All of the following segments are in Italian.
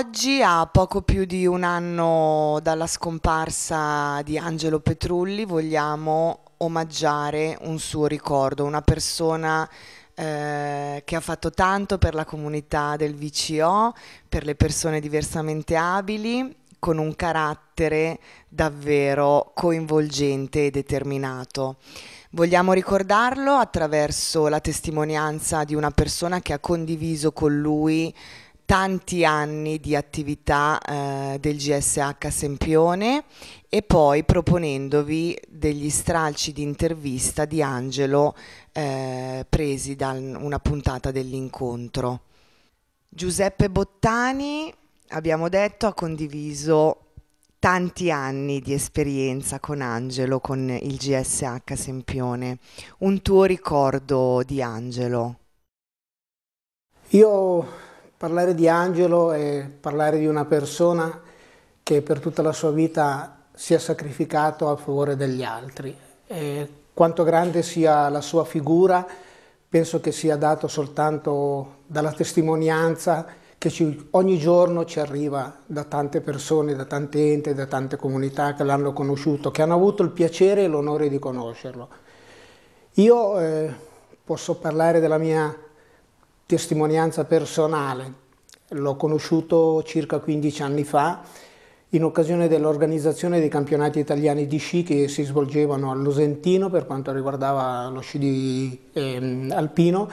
oggi, a poco più di un anno dalla scomparsa di Angelo Petrulli, vogliamo omaggiare un suo ricordo, una persona eh, che ha fatto tanto per la comunità del VCO, per le persone diversamente abili, con un carattere davvero coinvolgente e determinato. Vogliamo ricordarlo attraverso la testimonianza di una persona che ha condiviso con lui tanti anni di attività eh, del GSH Sempione e poi proponendovi degli stralci di intervista di Angelo eh, presi da una puntata dell'incontro. Giuseppe Bottani, abbiamo detto, ha condiviso tanti anni di esperienza con Angelo, con il GSH Sempione. Un tuo ricordo di Angelo? Io Parlare di Angelo è parlare di una persona che per tutta la sua vita si è sacrificato a favore degli altri. E quanto grande sia la sua figura, penso che sia dato soltanto dalla testimonianza che ci, ogni giorno ci arriva da tante persone, da tante enti, da tante comunità che l'hanno conosciuto, che hanno avuto il piacere e l'onore di conoscerlo. Io eh, posso parlare della mia testimonianza personale. L'ho conosciuto circa 15 anni fa in occasione dell'organizzazione dei campionati italiani di sci che si svolgevano all'Osentino per quanto riguardava lo sci di, eh, alpino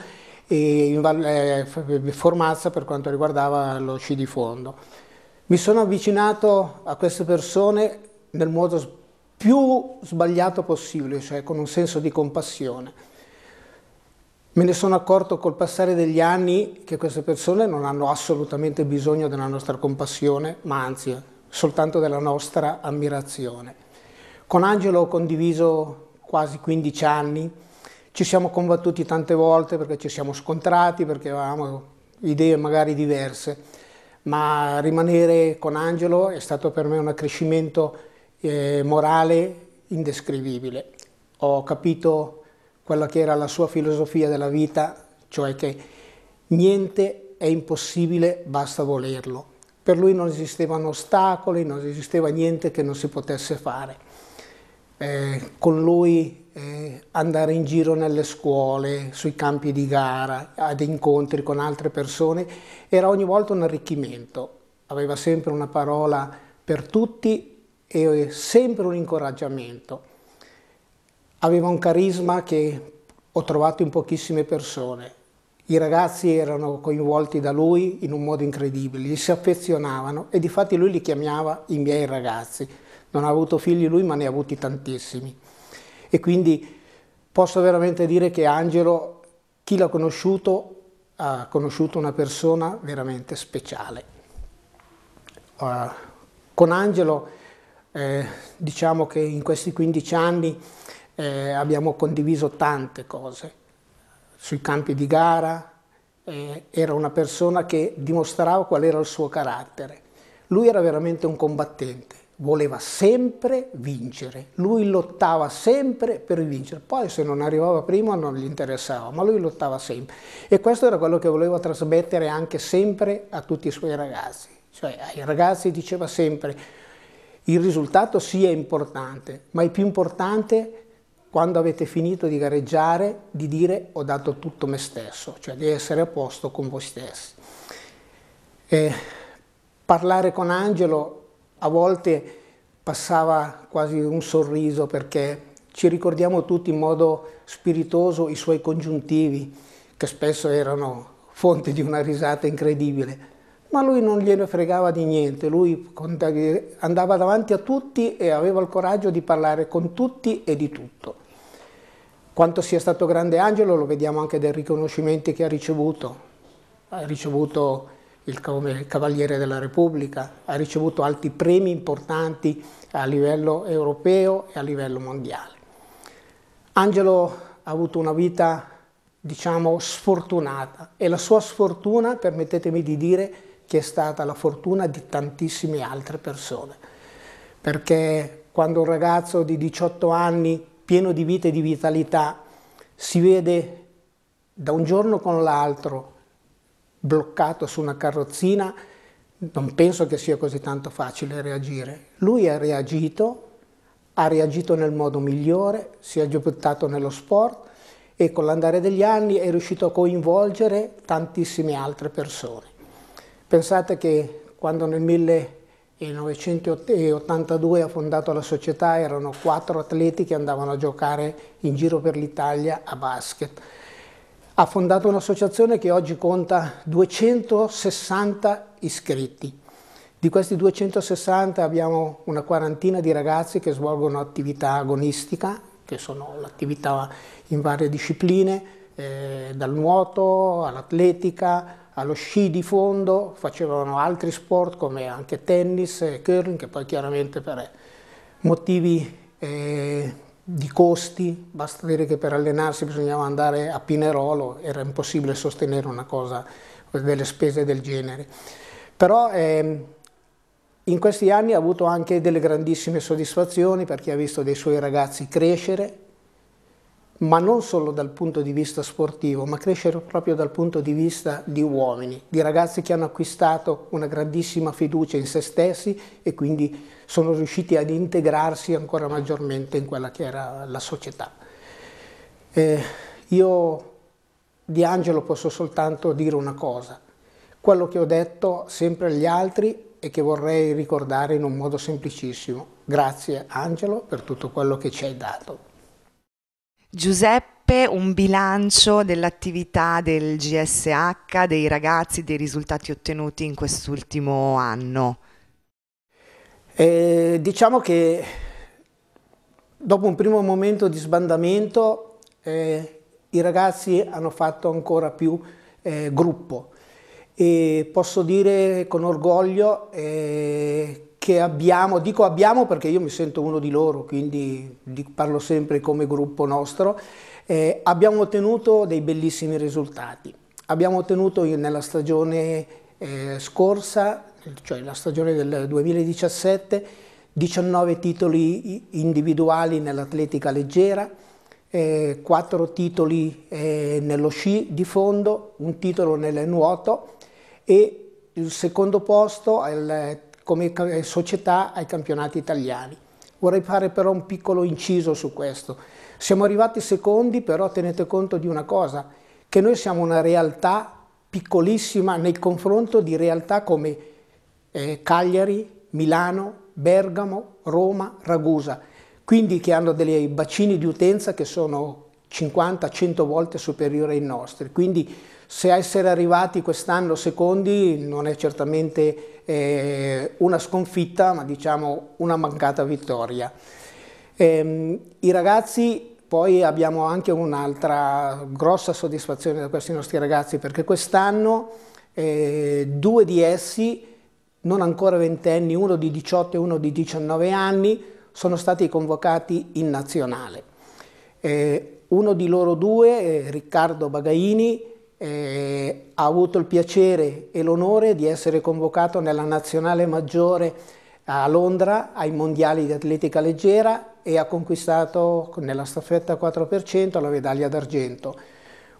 e in Val, eh, Formazza per quanto riguardava lo sci di fondo. Mi sono avvicinato a queste persone nel modo più sbagliato possibile, cioè con un senso di compassione Me ne sono accorto col passare degli anni che queste persone non hanno assolutamente bisogno della nostra compassione, ma anzi soltanto della nostra ammirazione. Con Angelo ho condiviso quasi 15 anni, ci siamo combattuti tante volte perché ci siamo scontrati, perché avevamo idee magari diverse, ma rimanere con Angelo è stato per me un accrescimento eh, morale indescrivibile. Ho capito quella che era la sua filosofia della vita, cioè che niente è impossibile, basta volerlo. Per lui non esistevano ostacoli, non esisteva niente che non si potesse fare. Eh, con lui eh, andare in giro nelle scuole, sui campi di gara, ad incontri con altre persone, era ogni volta un arricchimento. Aveva sempre una parola per tutti e sempre un incoraggiamento aveva un carisma che ho trovato in pochissime persone. I ragazzi erano coinvolti da lui in un modo incredibile, gli si affezionavano e difatti lui li chiamava i miei ragazzi. Non ha avuto figli lui, ma ne ha avuti tantissimi. E quindi posso veramente dire che Angelo, chi l'ha conosciuto, ha conosciuto una persona veramente speciale. Uh, con Angelo, eh, diciamo che in questi 15 anni eh, abbiamo condiviso tante cose sui campi di gara, eh, era una persona che dimostrava qual era il suo carattere. Lui era veramente un combattente, voleva sempre vincere, lui lottava sempre per vincere, poi se non arrivava prima non gli interessava, ma lui lottava sempre e questo era quello che voleva trasmettere anche sempre a tutti i suoi ragazzi, cioè ai ragazzi diceva sempre il risultato sì è importante, ma il più importante quando avete finito di gareggiare, di dire ho dato tutto me stesso, cioè di essere a posto con voi stessi. E parlare con Angelo a volte passava quasi un sorriso perché ci ricordiamo tutti in modo spiritoso i suoi congiuntivi, che spesso erano fonte di una risata incredibile ma lui non gliene fregava di niente, lui andava davanti a tutti e aveva il coraggio di parlare con tutti e di tutto. Quanto sia stato grande Angelo lo vediamo anche dai riconoscimenti che ha ricevuto. Ha ricevuto il Cavaliere della Repubblica, ha ricevuto altri premi importanti a livello europeo e a livello mondiale. Angelo ha avuto una vita, diciamo, sfortunata e la sua sfortuna, permettetemi di dire, è che è stata la fortuna di tantissime altre persone. Perché quando un ragazzo di 18 anni, pieno di vita e di vitalità, si vede da un giorno con l'altro bloccato su una carrozzina, non penso che sia così tanto facile reagire. Lui ha reagito, ha reagito nel modo migliore, si è gettato nello sport e con l'andare degli anni è riuscito a coinvolgere tantissime altre persone. Pensate che quando nel 1982 eh, ha fondato la società erano quattro atleti che andavano a giocare in giro per l'Italia a basket. Ha fondato un'associazione che oggi conta 260 iscritti. Di questi 260 abbiamo una quarantina di ragazzi che svolgono attività agonistica, che sono l'attività in varie discipline, eh, dal nuoto all'atletica allo sci di fondo, facevano altri sport come anche tennis e curling, che poi chiaramente per eh, motivi eh, di costi, basta dire che per allenarsi bisognava andare a Pinerolo, era impossibile sostenere una cosa, delle spese del genere. Però eh, in questi anni ha avuto anche delle grandissime soddisfazioni perché ha visto dei suoi ragazzi crescere, ma non solo dal punto di vista sportivo, ma crescere proprio dal punto di vista di uomini, di ragazzi che hanno acquistato una grandissima fiducia in se stessi e quindi sono riusciti ad integrarsi ancora maggiormente in quella che era la società. Eh, io di Angelo posso soltanto dire una cosa, quello che ho detto sempre agli altri e che vorrei ricordare in un modo semplicissimo. Grazie Angelo per tutto quello che ci hai dato. Giuseppe, un bilancio dell'attività del GSH, dei ragazzi, dei risultati ottenuti in quest'ultimo anno. Eh, diciamo che dopo un primo momento di sbandamento eh, i ragazzi hanno fatto ancora più eh, gruppo e posso dire con orgoglio eh, che abbiamo, dico abbiamo perché io mi sento uno di loro, quindi parlo sempre come gruppo nostro, eh, abbiamo ottenuto dei bellissimi risultati. Abbiamo ottenuto nella stagione eh, scorsa, cioè la stagione del 2017, 19 titoli individuali nell'atletica leggera, eh, 4 titoli eh, nello sci di fondo, un titolo nel nuoto e il secondo posto, il come eh, società ai campionati italiani. Vorrei fare però un piccolo inciso su questo. Siamo arrivati secondi, però tenete conto di una cosa, che noi siamo una realtà piccolissima nel confronto di realtà come eh, Cagliari, Milano, Bergamo, Roma, Ragusa, quindi che hanno dei bacini di utenza che sono 50-100 volte superiori ai nostri. Quindi se essere arrivati quest'anno secondi non è certamente eh, una sconfitta, ma diciamo una mancata vittoria. Ehm, I ragazzi poi abbiamo anche un'altra grossa soddisfazione da questi nostri ragazzi perché quest'anno eh, due di essi, non ancora ventenni, uno di 18 e uno di 19 anni, sono stati convocati in nazionale. Eh, uno di loro due, eh, Riccardo Bagaini, eh, ha avuto il piacere e l'onore di essere convocato nella nazionale maggiore a Londra ai mondiali di atletica leggera e ha conquistato nella staffetta 4% la medaglia d'argento.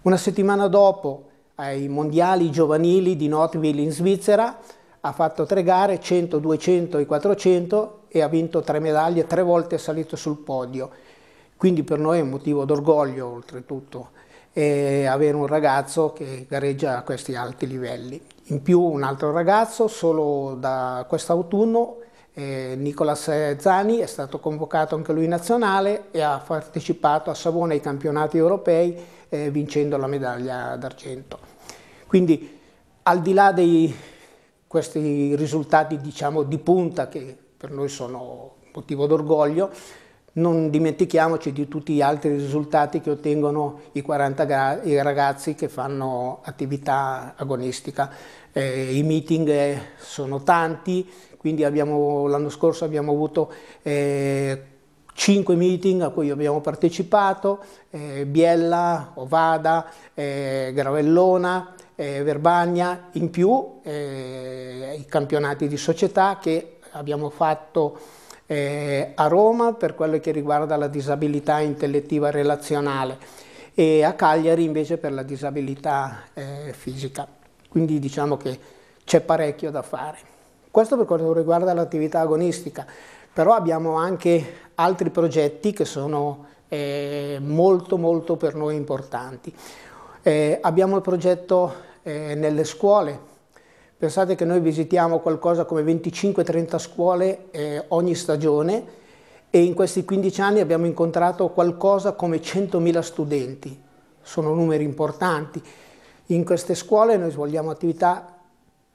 Una settimana dopo ai mondiali giovanili di Notville in Svizzera ha fatto tre gare, 100, 200 e 400 e ha vinto tre medaglie, tre volte è salito sul podio. Quindi per noi è un motivo d'orgoglio oltretutto e avere un ragazzo che gareggia a questi alti livelli. In più un altro ragazzo, solo da quest'autunno, eh, Nicolas Zani è stato convocato anche lui nazionale e ha partecipato a Savona ai campionati europei eh, vincendo la medaglia d'argento. Quindi al di là di questi risultati diciamo, di punta che per noi sono motivo d'orgoglio, non dimentichiamoci di tutti gli altri risultati che ottengono i, i ragazzi che fanno attività agonistica. Eh, I meeting eh, sono tanti, quindi l'anno scorso abbiamo avuto eh, 5 meeting a cui abbiamo partecipato, eh, Biella, Ovada, eh, Gravellona, eh, Verbagna, in più i campionati di società che abbiamo fatto eh, a Roma per quello che riguarda la disabilità intellettiva relazionale e a Cagliari invece per la disabilità eh, fisica. Quindi diciamo che c'è parecchio da fare. Questo per quanto riguarda l'attività agonistica, però abbiamo anche altri progetti che sono eh, molto molto per noi importanti. Eh, abbiamo il progetto eh, nelle scuole Pensate che noi visitiamo qualcosa come 25-30 scuole eh, ogni stagione e in questi 15 anni abbiamo incontrato qualcosa come 100.000 studenti. Sono numeri importanti. In queste scuole noi svolgiamo attività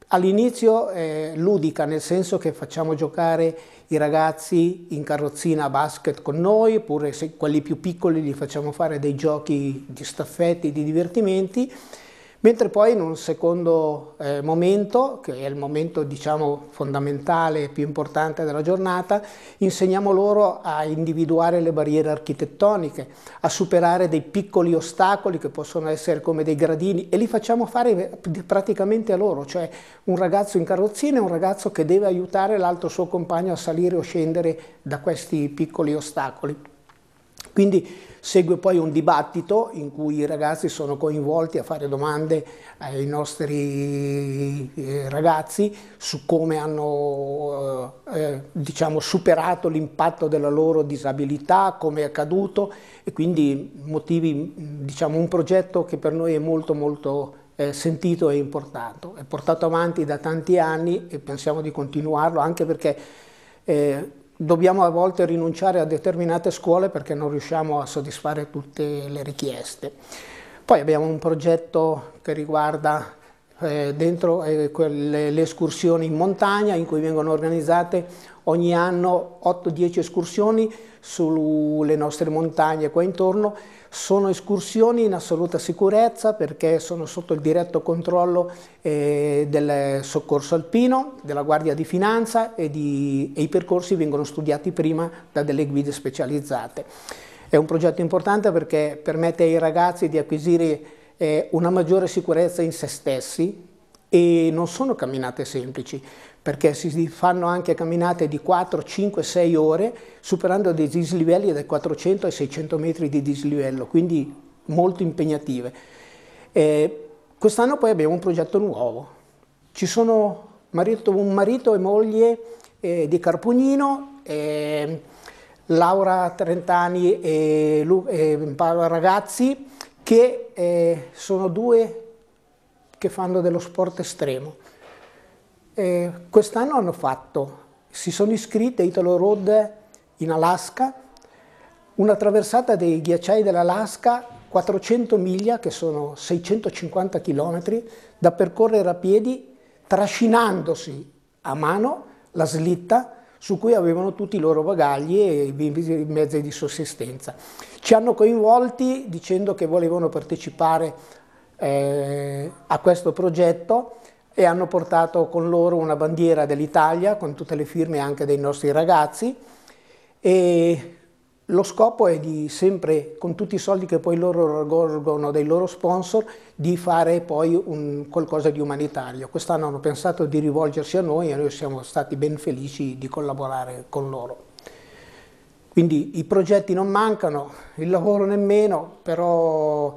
all'inizio eh, ludica, nel senso che facciamo giocare i ragazzi in carrozzina a basket con noi, oppure se quelli più piccoli li facciamo fare dei giochi di staffetti, di divertimenti Mentre poi in un secondo eh, momento, che è il momento diciamo, fondamentale e più importante della giornata, insegniamo loro a individuare le barriere architettoniche, a superare dei piccoli ostacoli che possono essere come dei gradini e li facciamo fare eh, praticamente a loro, cioè un ragazzo in carrozzina è un ragazzo che deve aiutare l'altro suo compagno a salire o scendere da questi piccoli ostacoli. Quindi Segue poi un dibattito in cui i ragazzi sono coinvolti a fare domande ai nostri eh, ragazzi su come hanno eh, eh, diciamo, superato l'impatto della loro disabilità, come è accaduto e quindi motivi, diciamo, un progetto che per noi è molto molto eh, sentito e importante. È portato avanti da tanti anni e pensiamo di continuarlo anche perché eh, dobbiamo a volte rinunciare a determinate scuole perché non riusciamo a soddisfare tutte le richieste. Poi abbiamo un progetto che riguarda eh, dentro eh, le escursioni in montagna in cui vengono organizzate ogni anno 8-10 escursioni sulle nostre montagne qua intorno. Sono escursioni in assoluta sicurezza perché sono sotto il diretto controllo eh, del soccorso alpino, della Guardia di Finanza e, di, e i percorsi vengono studiati prima da delle guide specializzate. È un progetto importante perché permette ai ragazzi di acquisire eh, una maggiore sicurezza in se stessi e non sono camminate semplici perché si fanno anche camminate di 4, 5, 6 ore superando dei dislivelli dai 400 ai 600 metri di dislivello, quindi molto impegnative. Eh, Quest'anno poi abbiamo un progetto nuovo. Ci sono marito, un marito e moglie eh, di Carpugnino, eh, Laura Trentani e, Lu, e eh, Paolo Ragazzi, che eh, sono due che fanno dello sport estremo. Eh, Quest'anno hanno fatto, si sono iscritti a Italo Road in Alaska, una traversata dei ghiacciai dell'Alaska, 400 miglia, che sono 650 chilometri, da percorrere a piedi, trascinandosi a mano la slitta su cui avevano tutti i loro bagagli e i bimbi mezzi di sussistenza. Ci hanno coinvolti dicendo che volevano partecipare eh, a questo progetto e hanno portato con loro una bandiera dell'Italia con tutte le firme anche dei nostri ragazzi e lo scopo è di sempre, con tutti i soldi che poi loro raggiungono dai loro sponsor, di fare poi un, qualcosa di umanitario. Quest'anno hanno pensato di rivolgersi a noi e noi siamo stati ben felici di collaborare con loro. Quindi i progetti non mancano, il lavoro nemmeno, però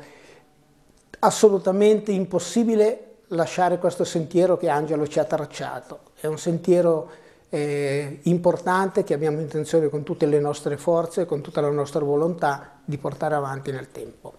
assolutamente impossibile lasciare questo sentiero che Angelo ci ha tracciato. È un sentiero eh, importante che abbiamo intenzione con tutte le nostre forze, con tutta la nostra volontà di portare avanti nel tempo.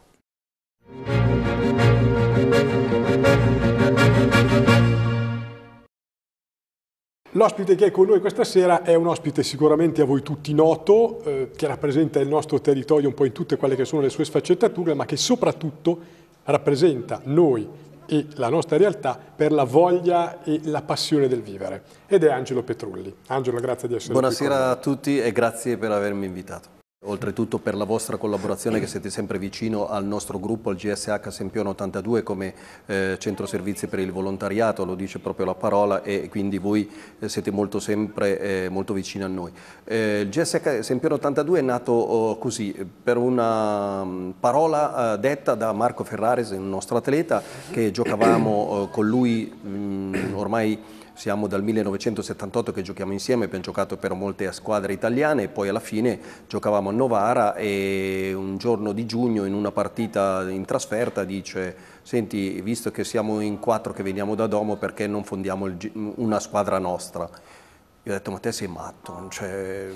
L'ospite che è con noi questa sera è un ospite sicuramente a voi tutti noto, eh, che rappresenta il nostro territorio un po' in tutte quelle che sono le sue sfaccettature, ma che soprattutto rappresenta noi, e la nostra realtà per la voglia e la passione del vivere. Ed è Angelo Petrulli. Angelo, grazie di essere Buonasera qui. Buonasera a tutti e grazie per avermi invitato. Oltretutto per la vostra collaborazione che siete sempre vicino al nostro gruppo, al GSH Sempione 82 come eh, centro servizi per il volontariato, lo dice proprio la parola e quindi voi eh, siete molto sempre eh, molto vicini a noi. Eh, il GSH Sempione 82 è nato oh, così per una um, parola eh, detta da Marco Ferraris, il nostro atleta, che giocavamo oh, con lui um, ormai siamo dal 1978 che giochiamo insieme, abbiamo giocato per molte squadre italiane e poi alla fine giocavamo a Novara e un giorno di giugno in una partita in trasferta dice senti visto che siamo in quattro che veniamo da Domo perché non fondiamo una squadra nostra? Io ho detto ma te sei matto, cioè,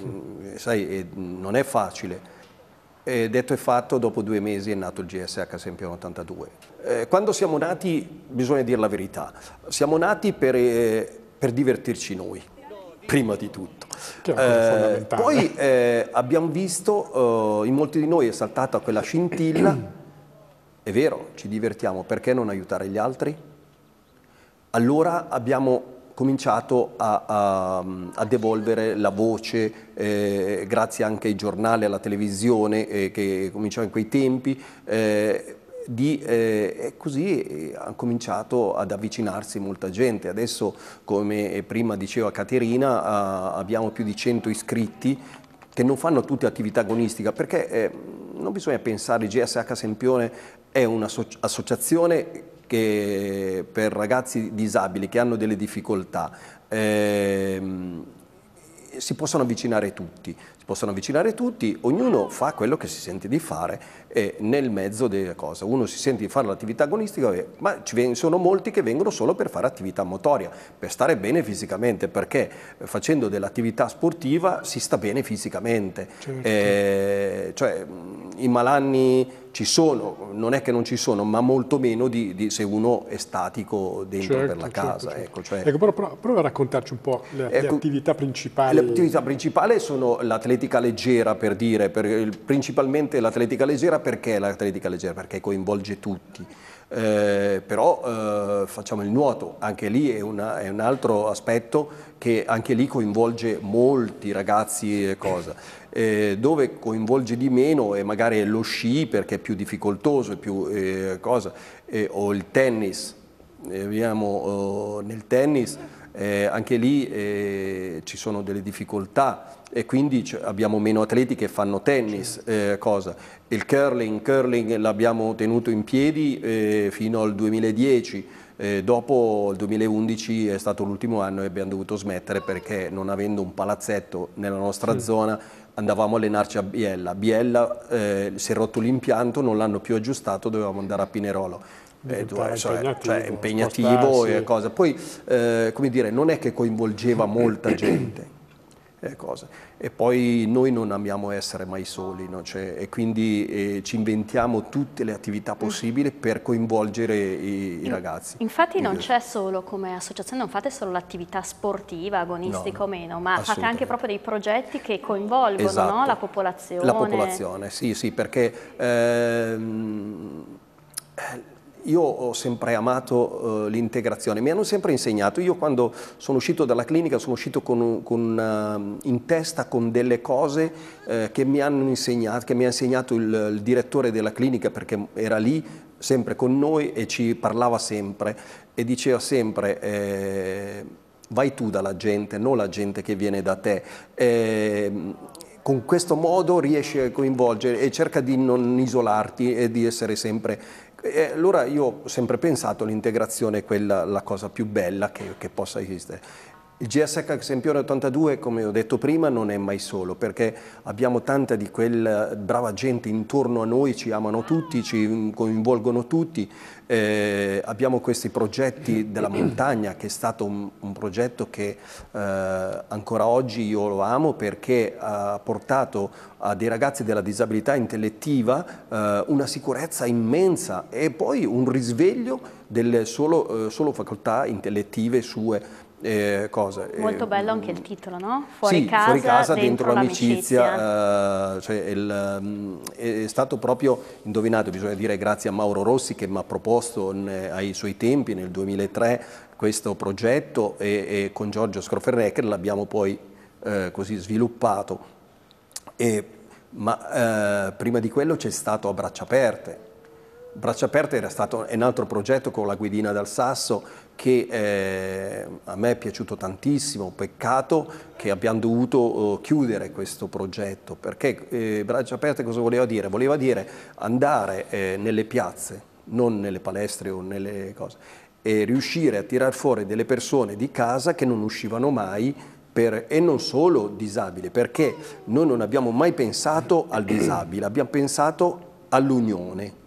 sai non è facile. E detto e fatto, dopo due mesi è nato il GSH Sempione 82. Eh, quando siamo nati, bisogna dire la verità, siamo nati per, eh, per divertirci noi, prima di tutto. Che è Eh, poi eh, abbiamo visto, eh, in molti di noi è saltata quella scintilla, è vero, ci divertiamo, perché non aiutare gli altri? Allora abbiamo cominciato a, a, a, devolvere la voce, eh, grazie anche ai giornali, alla televisione eh, che cominciava in quei tempi, eh, di, eh, e così eh, ha cominciato ad avvicinarsi molta gente. Adesso, come eh, prima diceva Caterina, abbiamo più di 100 iscritti che non fanno tutte attività agonistica, perché eh, non bisogna pensare, GSH Sempione è un'associazione che per ragazzi disabili che hanno delle difficoltà eh, si possono avvicinare tutti, si possono avvicinare tutti, ognuno fa quello che si sente di fare eh, nel mezzo della cosa. Uno si sente di fare l'attività agonistica, eh, ma ci sono molti che vengono solo per fare attività motoria, per stare bene fisicamente, perché eh, facendo dell'attività sportiva si sta bene fisicamente. Certo. Eh, cioè, mm, I malanni ci sono, non è che non ci sono, ma molto meno di, di se uno è statico dentro certo, per la certo, casa. Certo. Ecco, cioè... ecco, però prova a raccontarci un po' le, ecco, le attività principali. Le attività principali sono l'atletica leggera, per dire, per, principalmente l'atletica leggera perché l'atletica leggera? Perché coinvolge tutti. Eh, però eh, facciamo il nuoto, anche lì è, una, è, un altro aspetto che anche lì coinvolge molti ragazzi e cosa. Eh, dove coinvolge di meno è magari lo sci perché è più difficoltoso, è più, eh, cosa, eh, o il tennis. Abbiamo, eh, oh, nel tennis anche lì ci sono delle difficoltà e quindi abbiamo meno atleti che fanno tennis, certo. eh, il curling, curling l'abbiamo tenuto in piedi eh, fino al 2010, eh, dopo il 2011 è stato l'ultimo anno e abbiamo dovuto smettere perché non avendo un palazzetto nella nostra sì. zona andavamo a allenarci a Biella, Biella eh, si è rotto l'impianto, non l'hanno più aggiustato, dovevamo andare a Pinerolo. Eh, cioè, impegnativo, cioè, impegnativo e cosa. Poi, eh, come dire, non è che coinvolgeva molta gente, eh, cose. E poi noi non amiamo essere mai soli, no? cioè, e quindi eh, ci inventiamo tutte le attività mm. possibili per coinvolgere i, i ragazzi. Infatti non c'è solo, come associazione, non fate solo l'attività sportiva, agonistica no, o meno, ma fate anche proprio dei progetti che coinvolgono esatto. no? la popolazione. La popolazione, sì, sì, perché... Ehm, io ho sempre amato eh, l'integrazione, mi hanno sempre insegnato, io quando sono uscito dalla clinica sono uscito con, con, uh, in testa con delle cose eh, che mi hanno insegnato, che mi ha insegnato il, il direttore della clinica perché era lì sempre con noi e ci parlava sempre e diceva sempre eh, vai tu dalla gente, non la gente che viene da te. Eh, con questo modo riesci a coinvolgere e cerca di non isolarti e di essere sempre e allora io ho sempre pensato l'integrazione è quella, la cosa più bella che, che possa esistere. Il GSH Sempione 82, come ho detto prima, non è mai solo, perché abbiamo tanta di quella brava gente intorno a noi, ci amano tutti, ci coinvolgono tutti. Eh, abbiamo questi progetti della montagna, che è stato un, un progetto che eh, ancora oggi io lo amo perché ha portato a dei ragazzi della disabilità intellettiva eh, una sicurezza immensa e poi un risveglio delle solo, eh, solo facoltà intellettive sue eh, eh, Molto eh, bello anche il mm, titolo, no? Fuori sì, casa, fuori casa dentro, dentro l'amicizia. Eh, cioè il, mm, è stato proprio indovinato, bisogna dire grazie a Mauro Rossi che mi ha proposto ai suoi tempi, nel 2003, questo progetto e, e con Giorgio Scrofernecker l'abbiamo poi eh, così sviluppato. E, ma eh, prima di quello c'è stato a braccia aperte, Braccia Aperte era stato un altro progetto con la Guidina dal Sasso che eh, a me è piaciuto tantissimo, peccato che abbiamo dovuto eh, chiudere questo progetto, perché eh, Braccia Aperte cosa voleva dire? Voleva dire andare eh, nelle piazze, non nelle palestre o nelle cose, e riuscire a tirar fuori delle persone di casa che non uscivano mai per, e non solo disabili, perché noi non abbiamo mai pensato al disabile, abbiamo pensato all'unione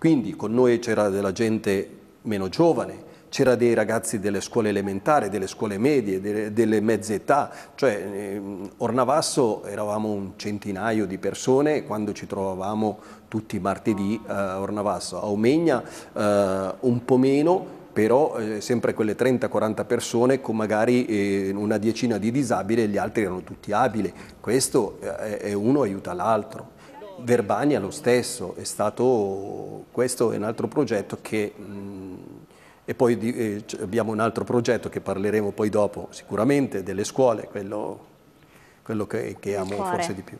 quindi con noi c'era della gente meno giovane, c'era dei ragazzi delle scuole elementari, delle scuole medie, delle, delle mezze età, cioè ehm, Ornavasso eravamo un centinaio di persone quando ci trovavamo tutti i martedì eh, a Ornavasso, a Omegna eh, un po' meno, però eh, sempre quelle 30-40 persone con magari eh, una diecina di disabili e gli altri erano tutti abili, questo eh, è uno aiuta l'altro. Verbania lo stesso, è stato, questo è un altro progetto che, mh, mm, e poi eh, abbiamo un altro progetto che parleremo poi dopo sicuramente, delle scuole, quello, quello che, che amo forse di più.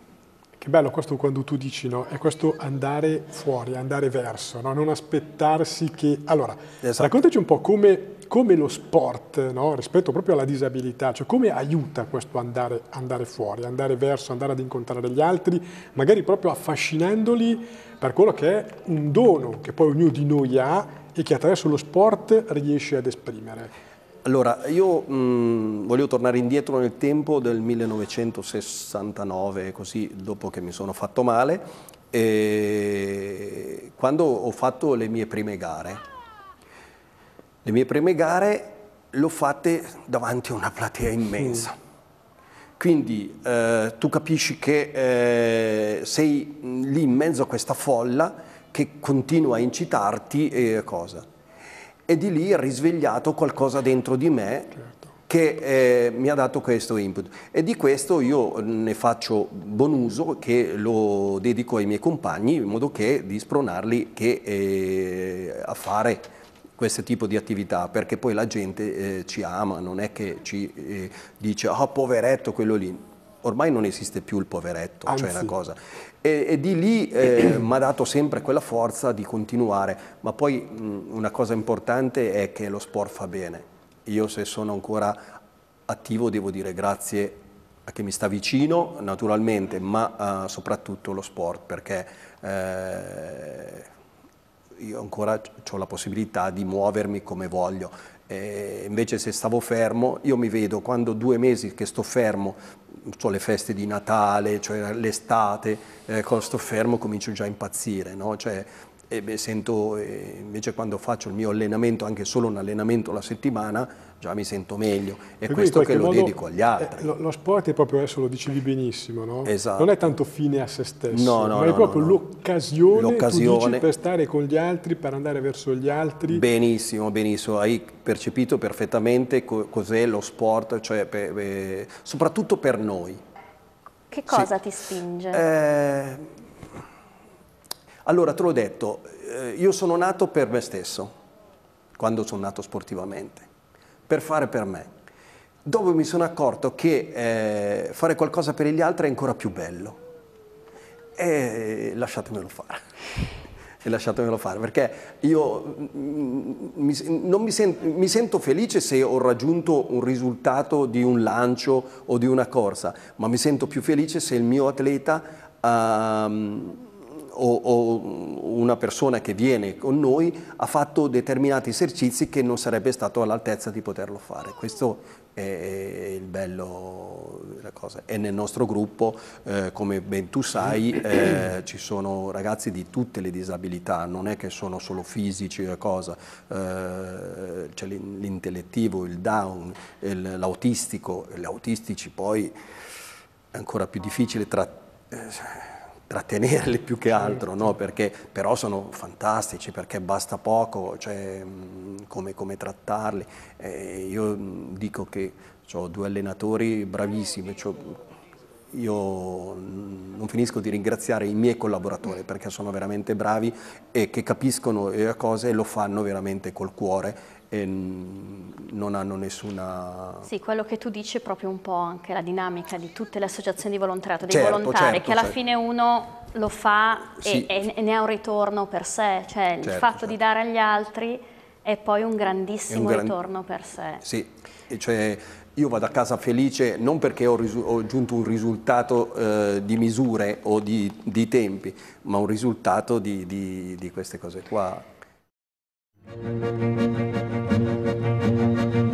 Che bello questo quando tu dici, no? È questo andare fuori, andare verso, no? Non aspettarsi che... Allora, esatto. raccontaci un po' come, come lo sport, no? Rispetto proprio alla disabilità, cioè come aiuta questo andare, andare fuori, andare verso, andare ad incontrare gli altri, magari proprio affascinandoli per quello che è un dono che poi ognuno di noi ha e che attraverso lo sport riesce ad esprimere. Allora, io mh, volevo tornare indietro nel tempo del 1969, così dopo che mi sono fatto male, e quando ho fatto le mie prime gare. Le mie prime gare le ho fatte davanti a una platea immensa. Quindi eh, tu capisci che eh, sei lì in mezzo a questa folla che continua a incitarti e cosa e di lì ha risvegliato qualcosa dentro di me certo. che eh, mi ha dato questo input e di questo io ne faccio buon uso che lo dedico ai miei compagni in modo che di spronarli che, eh, a fare questo tipo di attività perché poi la gente eh, ci ama, non è che ci eh, dice oh poveretto quello lì, ormai non esiste più il poveretto, cioè Anzi. cioè la cosa. E, e, di lì eh, mi ha dato sempre quella forza di continuare. Ma poi mh, una cosa importante è che lo sport fa bene. Io se sono ancora attivo devo dire grazie a chi mi sta vicino, naturalmente, ma uh, soprattutto lo sport, perché eh, io ancora ho la possibilità di muovermi come voglio eh, invece se stavo fermo, io mi vedo quando due mesi che sto fermo, so, le feste di Natale, cioè l'estate, eh, quando sto fermo comincio già a impazzire, no? cioè, e beh, sento eh, invece quando faccio il mio allenamento, anche solo un allenamento alla settimana, già mi sento meglio e questo che lo modo, dedico agli eh, altri. Eh, lo, lo, sport è proprio, adesso lo dicevi benissimo, no? esatto. non è tanto fine a se stesso, no, no, ma è proprio l'occasione, l'occasione. per stare con gli altri, per andare verso gli altri. Benissimo, benissimo, hai percepito perfettamente co- cos'è lo sport, cioè per, per, eh, soprattutto per noi. Che cosa sì. ti spinge? Eh, allora, te l'ho detto, eh, io sono nato per me stesso, quando sono nato sportivamente, per fare per me. Dopo mi sono accorto che eh, fare qualcosa per gli altri è ancora più bello. E lasciatemelo fare. E lasciatemelo fare, perché io mm, mi, mi, sen mi sento felice se ho raggiunto un risultato di un lancio o di una corsa, ma mi sento più felice se il mio atleta... Um, o, o una persona che viene con noi ha fatto determinati esercizi che non sarebbe stato all'altezza di poterlo fare. Questo è il bello della cosa. E nel nostro gruppo, eh, come ben tu sai, eh, ci sono ragazzi di tutte le disabilità, non è che sono solo fisici eh, c'è l'intellettivo, il down, l'autistico, gli autistici poi è ancora più difficile trattare eh, trattenerli più che certo. altro, no? perché, però sono fantastici, perché basta poco, cioè, come, come, trattarli. Eh, io dico che ho due allenatori bravissimi, io non finisco di ringraziare i miei collaboratori perché sono veramente bravi e che capiscono le eh, cose e lo fanno veramente col cuore e non hanno nessuna... Sì, quello che tu dici è proprio un po' anche la dinamica di tutte le associazioni di volontariato, dei certo, volontari, certo, che alla certo. fine uno lo fa sì. e, ne ha un ritorno per sé, cioè il certo, fatto certo. di dare agli altri è poi un grandissimo un gran... ritorno per sé. Sì, cioè io vado a casa felice non perché ho, ho giunto un risultato eh, di misure o di, di, tempi, ma un risultato di, di, di queste cose qua. Thank you.